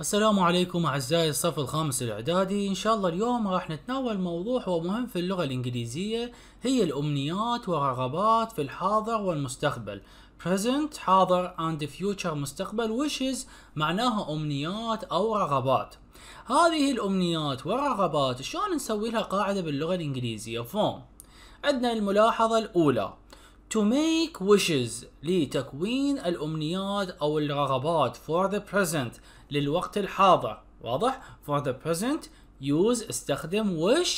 السلام عليكم أعزائي الصف الخامس الإعدادي إن شاء الله اليوم راح نتناول موضوع هو مهم في اللغة الإنجليزية هي الأمنيات والرغبات في الحاضر والمستقبل present حاضر and future مستقبل wishes معناها أمنيات أو رغبات هذه الأمنيات والرغبات شلون نسوي لها قاعدة باللغة الإنجليزية فوم عندنا الملاحظة الأولى to make wishes لتكوين الأمنيات أو الرغبات for the present للوقت الحاضر واضح؟ for the present use استخدم wish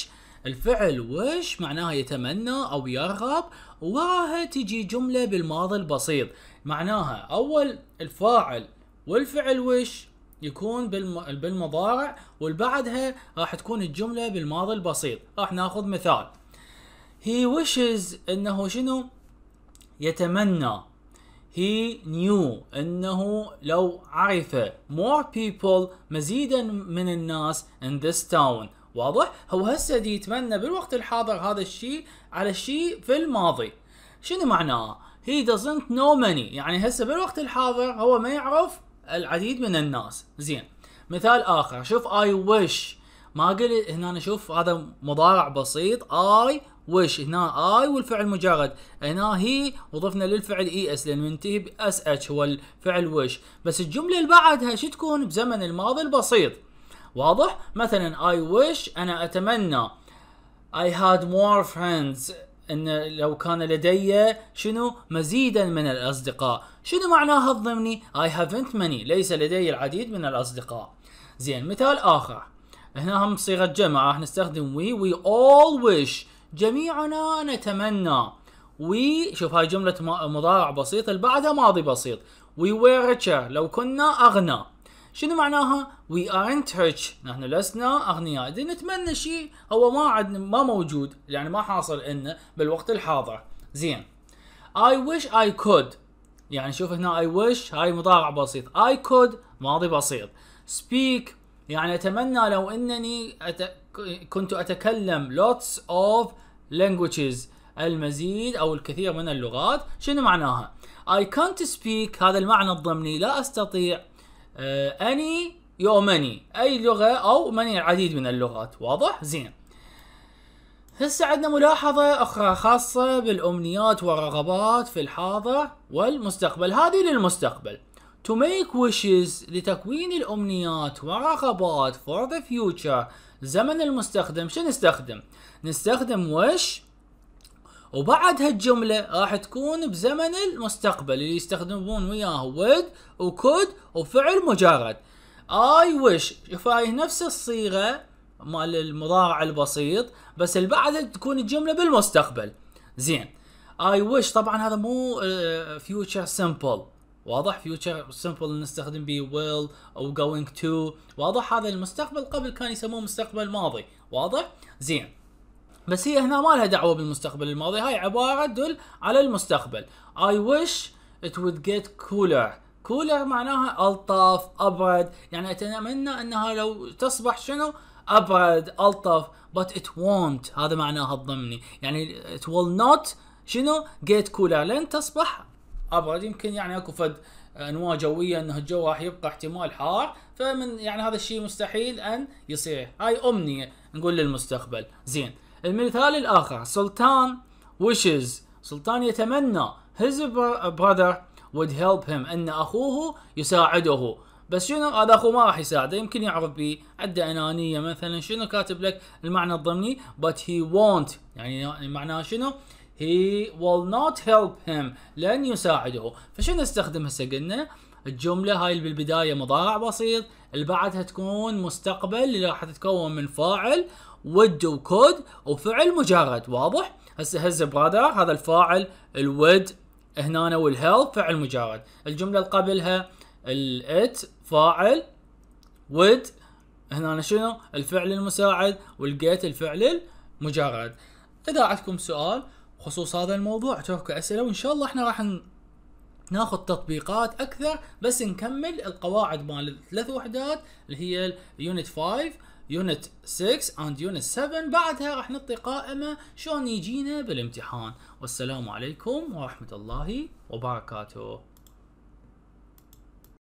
الفعل wish معناها يتمنى أو يرغب وراها تجي جملة بالماضي البسيط معناها أول الفاعل والفعل wish يكون بالمضارع والبعدها راح تكون الجملة بالماضي البسيط راح ناخذ مثال he wishes انه شنو يتمنى he knew انه لو عرف more people مزيدا من الناس in this town واضح هو هسه دي يتمنى بالوقت الحاضر هذا الشيء على الشيء في الماضي شنو معناه he doesn't know many يعني هسه بالوقت الحاضر هو ما يعرف العديد من الناس زين مثال اخر شوف I wish ما قلت هنا شوف هذا مضارع بسيط I وش هنا اي والفعل مجرد هنا هي وضفنا للفعل اي e اس لان منتهي باس اتش هو الفعل وش بس الجمله اللي بعدها شو تكون بزمن الماضي البسيط واضح مثلا اي وش انا اتمنى اي هاد مور فريندز ان لو كان لدي شنو مزيدا من الاصدقاء شنو معناها الضمني اي هافنت ماني ليس لدي العديد من الاصدقاء زين مثال اخر هنا هم صيغه جمع راح نستخدم وي وي اول wish جميعنا نتمنى وي شوف هاي جملة مضارع بسيط اللي بعدها ماضي بسيط وي وير richer لو كنا أغنى شنو معناها؟ وي ارنت ريتش نحن لسنا أغنياء إذا نتمنى شيء هو ما عندنا ما موجود يعني ما حاصل انه بالوقت الحاضر زين I wish I could يعني شوف هنا I wish هاي مضارع بسيط I could ماضي بسيط speak يعني أتمنى لو أنني أت... كنت أتكلم lots of languages المزيد او الكثير من اللغات شنو معناها I can't speak هذا المعنى الضمني لا استطيع اني آه، يومني اي لغه او مني العديد من اللغات واضح زين هسه عندنا ملاحظة أخرى خاصة بالأمنيات والرغبات في الحاضر والمستقبل هذه للمستقبل To make wishes لتكوين الأمنيات ورغبات for the future زمن المستخدم شنو نستخدم نستخدم وش وبعد هالجملة راح تكون بزمن المستقبل اللي يستخدمون وياه would وكود وفعل مجرد اي وش شوف هاي نفس الصيغة مال المضارع البسيط بس بعد تكون الجملة بالمستقبل زين اي وش طبعا هذا مو فيوتشر آه، سمبل واضح فيوتشر سمبل نستخدم به ويل او جوينج تو واضح هذا المستقبل قبل كان يسموه مستقبل ماضي واضح زين بس هي هنا ما لها دعوه بالمستقبل الماضي هاي عباره تدل على المستقبل I wish it would get cooler كولر معناها الطف ابرد يعني اتمنى انها لو تصبح شنو ابرد الطف but it won't هذا معناها الضمني يعني it will not شنو get cooler لن تصبح ابرد يمكن يعني اكو فد انواع جويه انه الجو راح يبقى احتمال حار فمن يعني هذا الشيء مستحيل ان يصير هاي امنيه نقول للمستقبل زين المثال الاخر سلطان wishes سلطان يتمنى his brother would help him ان اخوه يساعده بس شنو هذا اخوه ما راح يساعده يمكن يعرف بي عنده انانيه مثلا شنو كاتب لك المعنى الضمني but he won't يعني معناه شنو he will not help him لن يساعده فشنو نستخدم هسه قلنا الجملة هاي اللي بالبداية مضارع بسيط اللي بعدها تكون مستقبل اللي راح تتكون من فاعل would وكود وفعل مجرد واضح هسه هز برادر هذا الفاعل الود هنا والهيلب فعل مجرد الجملة اللي قبلها الات فاعل would هنا شنو الفعل المساعد والجيت الفعل المجرد اذا عندكم سؤال بخصوص هذا الموضوع اتركوا اسئله وان شاء الله احنا راح ناخذ تطبيقات اكثر بس نكمل القواعد مال الثلاث وحدات اللي هي اليونت 5 يونت 6 اند يونت 7 بعدها راح نعطي قائمه شلون يجينا بالامتحان والسلام عليكم ورحمه الله وبركاته